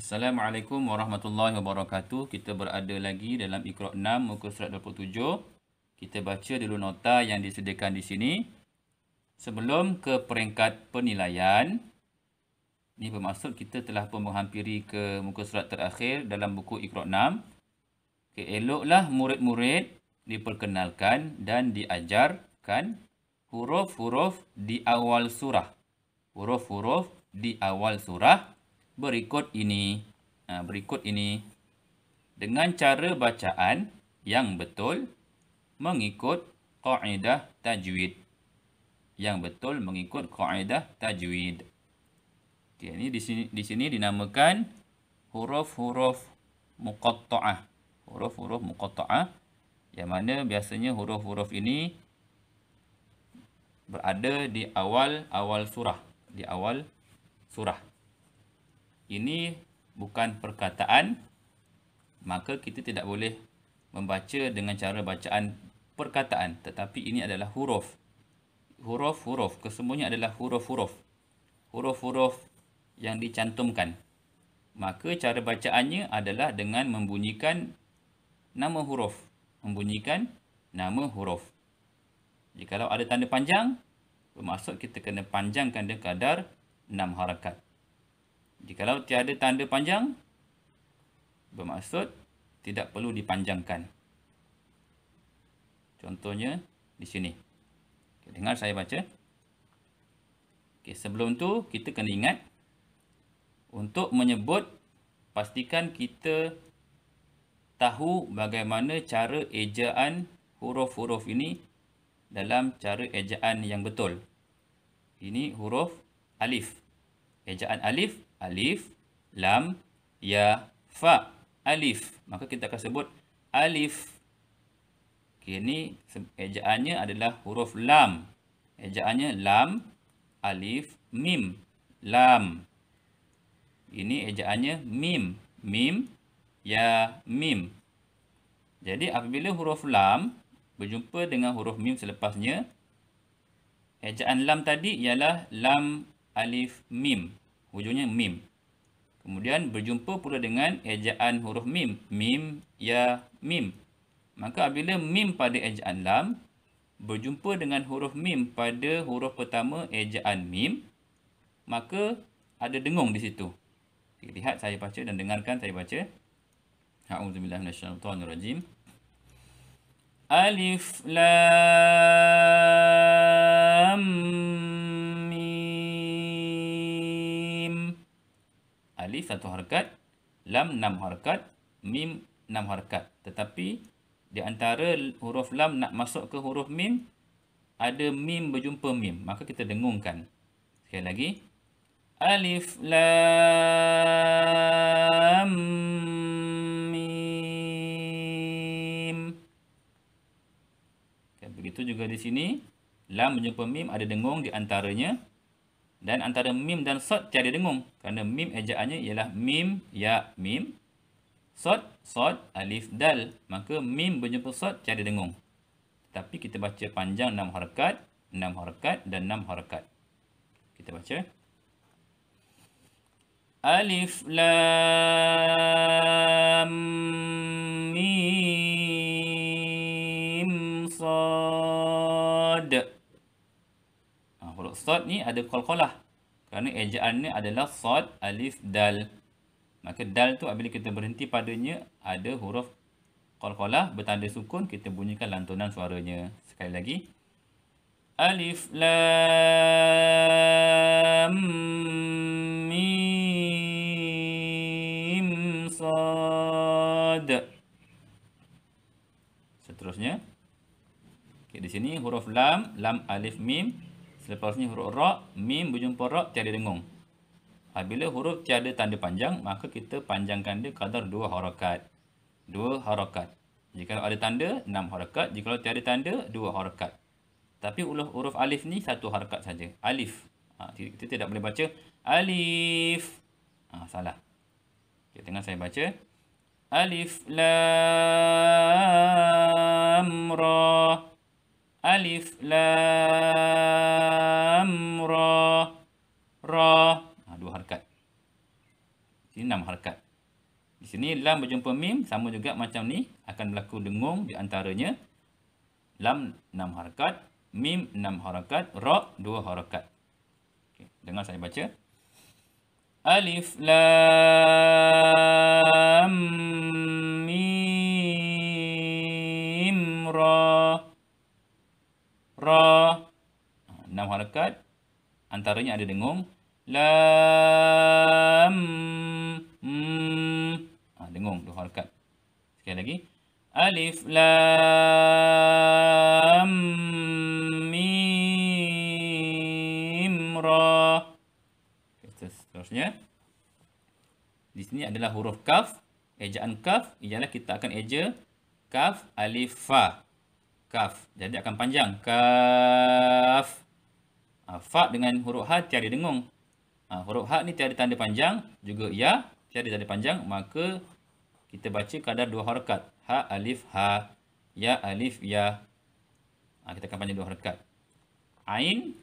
Assalamualaikum warahmatullahi wabarakatuh. Kita berada lagi dalam Iqra 6 muka surat 27. Kita baca dulu nota yang disediakan di sini. Sebelum ke peringkat penilaian, ini bermaksud kita telah pun menghampiri ke muka surat terakhir dalam buku Iqra 6. Keeloklah murid-murid diperkenalkan dan diajarkan huruf-huruf di awal surah. Huruf-huruf di awal surah berikut ini. Ha, berikut ini. Dengan cara bacaan yang betul mengikut kaedah tajwid. Yang betul mengikut kaedah tajwid. Okay, ini di sini, di sini dinamakan huruf-huruf muqatta'ah. Huruf-huruf muqatta'ah. Yang mana biasanya huruf-huruf ini berada di awal-awal surah. Di awal surah ini bukan perkataan, maka kita tidak boleh membaca dengan cara bacaan perkataan. Tetapi ini adalah huruf. Huruf-huruf. Kesemuanya adalah huruf-huruf. Huruf-huruf yang dicantumkan. Maka cara bacaannya adalah dengan membunyikan nama huruf. Membunyikan nama huruf. Jika ada tanda panjang, bermaksud kita kena panjangkan dia kadar 6 harakat. Jikalau tiada tanda panjang, bermaksud tidak perlu dipanjangkan. Contohnya di sini. Okay, dengar saya baca. Okay, sebelum tu kita kena ingat untuk menyebut pastikan kita tahu bagaimana cara ejaan huruf-huruf ini dalam cara ejaan yang betul. Ini huruf alif. Ejaan alif alif, lam, ya, fa, alif. Maka kita akan sebut alif. Okey, ini ejaannya adalah huruf lam. Ejaannya lam, alif, mim, lam. Ini ejaannya mim, mim, ya, mim. Jadi apabila huruf lam berjumpa dengan huruf mim selepasnya, ejaan lam tadi ialah lam, alif, mim hujungnya mim. Kemudian berjumpa pula dengan ejaan huruf mim. Mim, ya, mim. Maka apabila mim pada ejaan lam, berjumpa dengan huruf mim pada huruf pertama ejaan mim, maka ada dengung di situ. Lihat saya baca dan dengarkan saya baca. A'udzubillahimmanasyaratuanirajim. Alif, la, satu harakat, lam enam harakat, mim enam harakat. Tetapi di antara huruf lam nak masuk ke huruf mim, ada mim berjumpa mim. Maka kita dengungkan. Sekali lagi. Alif lam mim. Okay, begitu juga di sini. Lam berjumpa mim ada dengung di antaranya. Dan antara mim dan sod tiada dengung. Kerana mim ejaannya ialah mim, ya, mim. Sod, sod, alif, dal. Maka mim berjumpa sod tiada dengung. Tapi kita baca panjang 6 harakat, 6 harakat dan 6 harakat. Kita baca. Alif, la, huruf sod ni ada kol-kolah, Kerana ejaan ni adalah sod, alif, dal. Maka dal tu apabila kita berhenti padanya ada huruf kol-kolah bertanda sukun kita bunyikan lantunan suaranya. Sekali lagi. Alif lam mim sod. Seterusnya. Okay, di sini huruf lam, lam alif mim Selepas ni huruf ra, mim berjumpa ra, tiada dengung. Ha, bila huruf tiada tanda panjang, maka kita panjangkan dia kadar dua harakat. Dua harakat. Jika ada tanda, enam harakat. Jika tiada tanda, dua harakat. Tapi huruf, huruf alif ni satu harakat saja. Alif. Ha, kita tidak boleh baca alif. Ha, salah. Kita tengah saya baca. Alif lam ra. Alif Lam Ra Ra ha, Dua harkat Di sini enam harkat Di sini Lam berjumpa Mim Sama juga macam ni Akan berlaku dengung di antaranya Lam enam harkat Mim enam harkat Ra dua harkat okay. Dengar saya baca Alif Lam antaranya ada hmm. ah, dengung lam ha, dengung dua harakat sekali lagi alif lam mim ra seterusnya di sini adalah huruf kaf ejaan kaf ialah kita akan eja kaf alif fa kaf jadi akan panjang kaf Ha, fa dengan huruf ha tiada dengung. Ha, ah, huruf ha ni tiada tanda panjang. Juga ya tiada tanda panjang. Maka kita baca kadar dua harakat. Ha, alif, ha. Ya, alif, ya. Ha, kita akan panjang dua harakat. Ain.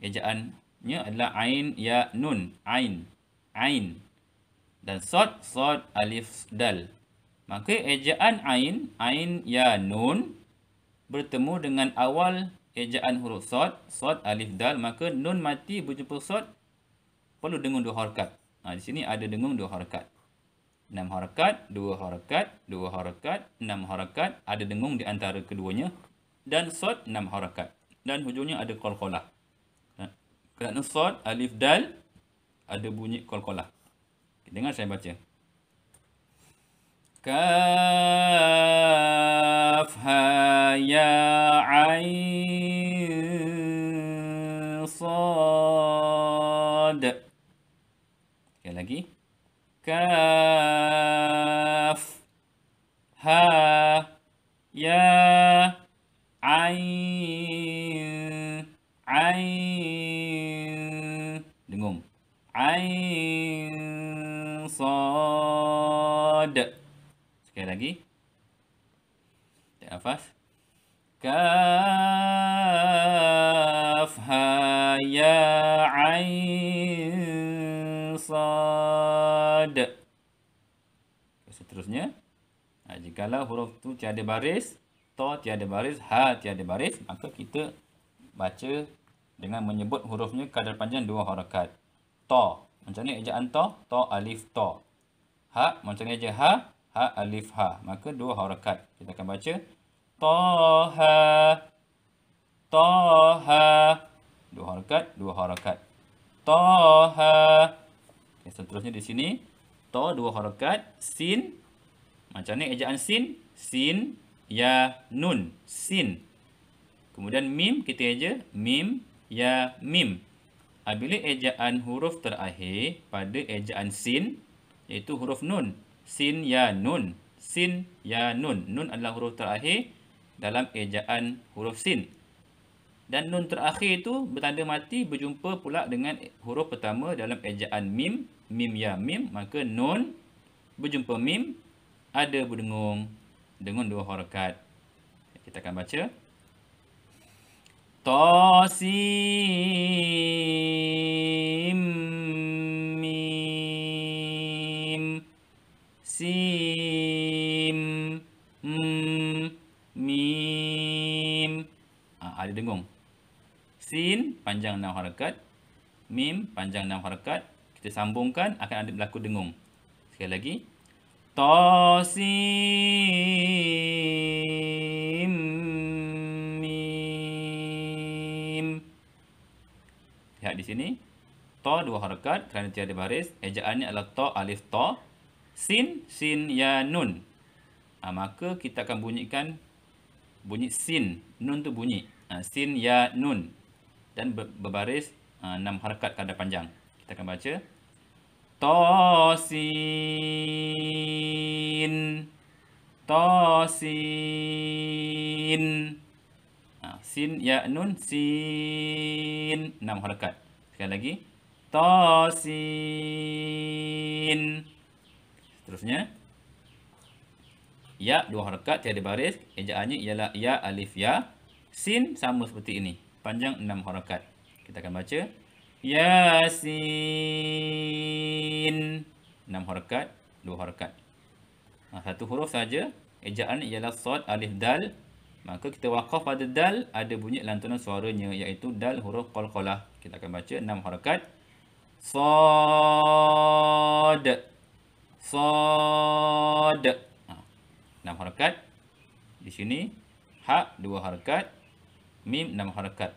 Ejaannya adalah ain, ya, nun. Ain. Ain. Dan sod, sod, alif, dal. Maka ejaan ain, ain, ya, nun bertemu dengan awal Ejaan huruf sod, sod, alif, dal, maka nun mati berjumpa sod, perlu dengung dua harakat. Ha, di sini ada dengung dua harakat. Enam harakat, dua harakat, dua harakat, enam harakat, ada dengung di antara keduanya. Dan sod, enam harakat. Dan hujungnya ada kol-kolah. Ha, kerana sod, alif, dal, ada bunyi kol-kolah. Dengar saya baca. كاف ها يا عين صاد Sekali lagi كاف ها يا عين كافها يا ha, ya, sad. صاد seterusnya ha, jikalau huruf tu tiada baris ta tiada baris ha tiada baris maka kita baca dengan menyebut hurufnya kadar panjang dua harakat ta macam ni ejaan ta ta alif ta ha macam ni je ha ha alif ha maka dua harakat kita akan baca طه طه dua harakat dua harakat طه okay, seterusnya di sini to dua harakat sin macam ni ejaan sin sin ya nun sin kemudian mim kita eja mim ya mim apabila ejaan huruf terakhir pada ejaan sin iaitu huruf nun sin ya nun sin ya nun nun adalah huruf terakhir dalam ejaan huruf sin. Dan nun terakhir itu bertanda mati berjumpa pula dengan huruf pertama dalam ejaan mim, mim ya mim, maka nun berjumpa mim ada berdengung dengan dua harakat. Kita akan baca. Tosim Mim Sim dengung. Sin panjang enam harakat. Mim panjang enam harakat. Kita sambungkan akan ada berlaku dengung. Sekali lagi. To sim mim. Lihat di sini. To dua harakat kerana tiada baris. Ejaannya adalah to alif to. Sin sin ya nun. Ha, maka kita akan bunyikan bunyi sin. Nun tu bunyi. Ah, sin ya nun dan berbaris ah, enam harakat kada panjang. Kita akan baca to sin to sin ah, sin ya nun sin enam harakat. Sekali lagi to sin seterusnya ya dua harakat tiada baris ejaannya ialah ya alif ya Sin sama seperti ini. Panjang enam harakat. Kita akan baca. Yasin. enam harakat. dua harakat. Ha, satu huruf saja. Ejaan ialah sod alif dal. Maka kita wakaf pada dal. Ada bunyi lantunan suaranya. Iaitu dal huruf kol-kolah. Kita akan baca enam harakat. Sod. Sod. Ha, 6 harakat. Di sini. Hak dua harakat. Mim enam harakat.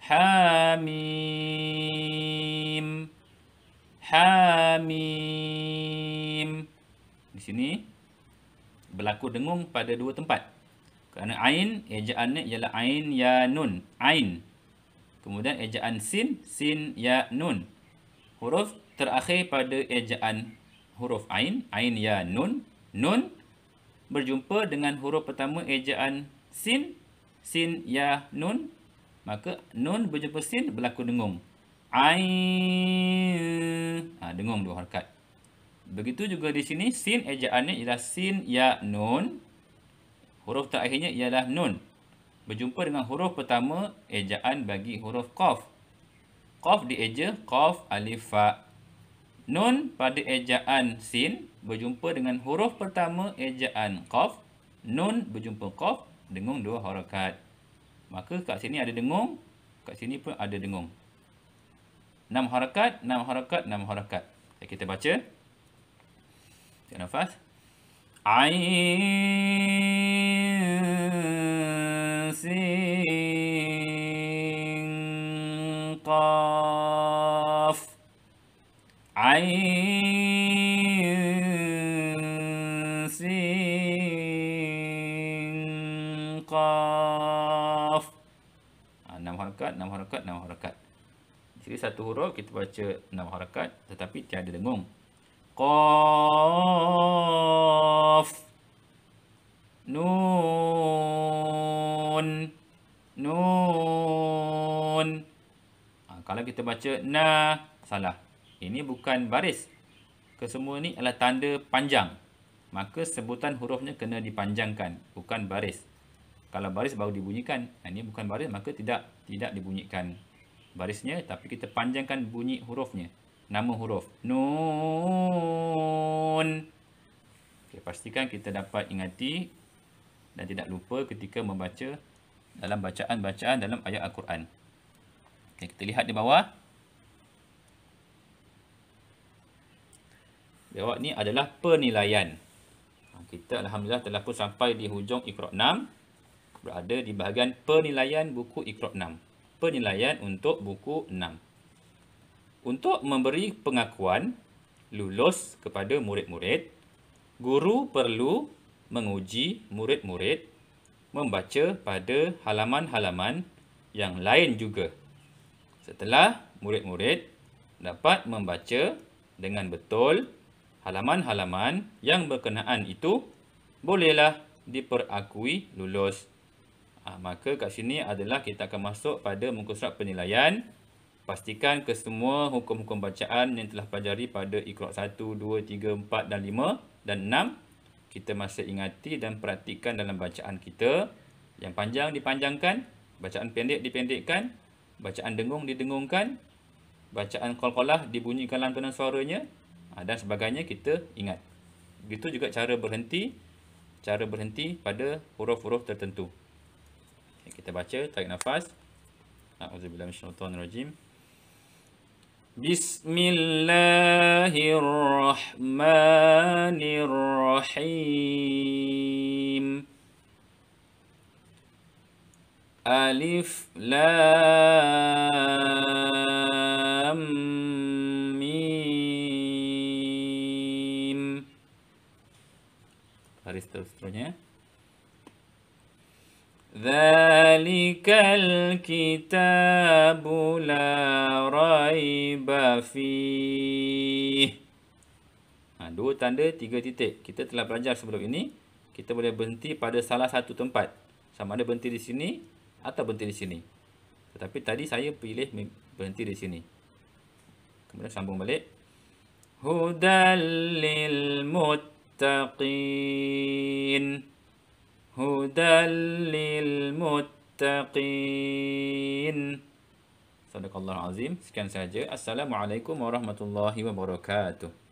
Hamim. Hamim. Di sini berlaku dengung pada dua tempat. Kerana ain, ejaan ni ialah ain ya nun. Ain. Kemudian ejaan sin, sin ya nun. Huruf terakhir pada ejaan huruf ain, ain ya nun. Nun berjumpa dengan huruf pertama ejaan sin, sin ya nun maka nun berjumpa sin berlaku dengung ain ha, dengung dua harakat begitu juga di sini sin ejaannya ialah sin ya nun huruf terakhirnya ialah nun berjumpa dengan huruf pertama ejaan bagi huruf qaf qaf eja qaf alif fa nun pada ejaan sin berjumpa dengan huruf pertama ejaan qaf nun berjumpa qaf dengung dua harakat. Maka kat sini ada dengung, kat sini pun ada dengung. 6 harakat, 6 harakat, enam harakat. Jadi kita baca. Tengok nafas. Ain sin qaf. Ha, ah, enam harakat, enam harakat, enam harakat. Jadi satu huruf kita baca enam harakat tetapi tiada dengung. Qaf. Nun. Nun. Ha, kalau kita baca na salah. Ini bukan baris. Kesemua ni adalah tanda panjang. Maka sebutan hurufnya kena dipanjangkan, bukan baris kalau baris baru dibunyikan ini bukan baris maka tidak tidak dibunyikan barisnya tapi kita panjangkan bunyi hurufnya nama huruf nun okay, pastikan kita dapat ingati dan tidak lupa ketika membaca dalam bacaan-bacaan dalam ayat al-Quran okay, kita lihat di bawah Bawah ni adalah penilaian. Kita Alhamdulillah telah pun sampai di hujung ikhrok berada di bahagian penilaian buku ikhrop 6. Penilaian untuk buku 6. Untuk memberi pengakuan lulus kepada murid-murid, guru perlu menguji murid-murid membaca pada halaman-halaman yang lain juga. Setelah murid-murid dapat membaca dengan betul halaman-halaman yang berkenaan itu, bolehlah diperakui lulus. Ha, maka kat sini adalah kita akan masuk pada muka surat penilaian. Pastikan kesemua hukum-hukum bacaan yang telah pelajari pada ikhrop 1, 2, 3, 4 dan 5 dan 6. Kita masih ingati dan perhatikan dalam bacaan kita. Yang panjang dipanjangkan. Bacaan pendek dipendekkan. Bacaan dengung didengungkan. Bacaan kol-kolah dibunyikan lantunan suaranya. Ha, dan sebagainya kita ingat. Begitu juga cara berhenti. Cara berhenti pada huruf-huruf tertentu kita baca tarik nafas auzubillahi minasyaitonir rajim bismillahirrahmanirrahim alif lam mim Haris terus terusnya. ذلك الكتاب لا ريب فيه ha, dua tanda tiga titik kita telah belajar sebelum ini kita boleh berhenti pada salah satu tempat sama ada berhenti di sini atau berhenti di sini tetapi tadi saya pilih berhenti di sini kemudian sambung balik Hudalil muttaqin هدى للمتقين صدق الله العظيم سكان سهجة السلام عليكم ورحمة الله وبركاته